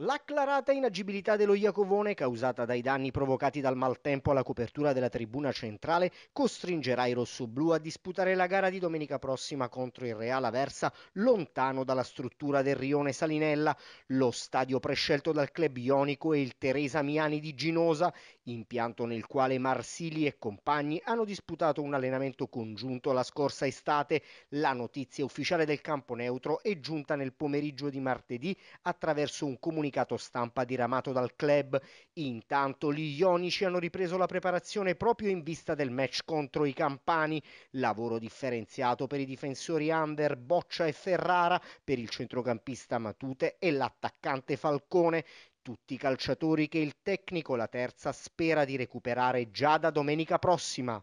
L'acclarata inagibilità dello Iacovone, causata dai danni provocati dal maltempo alla copertura della tribuna centrale, costringerà i rossoblù a disputare la gara di domenica prossima contro il Real Aversa lontano dalla struttura del rione Salinella. Lo stadio prescelto dal club ionico è il Teresa Miani di Ginosa, impianto nel quale Marsili e compagni hanno disputato un allenamento congiunto la scorsa estate. La notizia ufficiale del campo neutro è giunta nel pomeriggio di martedì attraverso un comunicato comunicato stampa diramato dal club. Intanto gli ionici hanno ripreso la preparazione proprio in vista del match contro i campani. Lavoro differenziato per i difensori Under, Boccia e Ferrara, per il centrocampista Matute e l'attaccante Falcone tutti i calciatori che il tecnico La Terza spera di recuperare già da domenica prossima.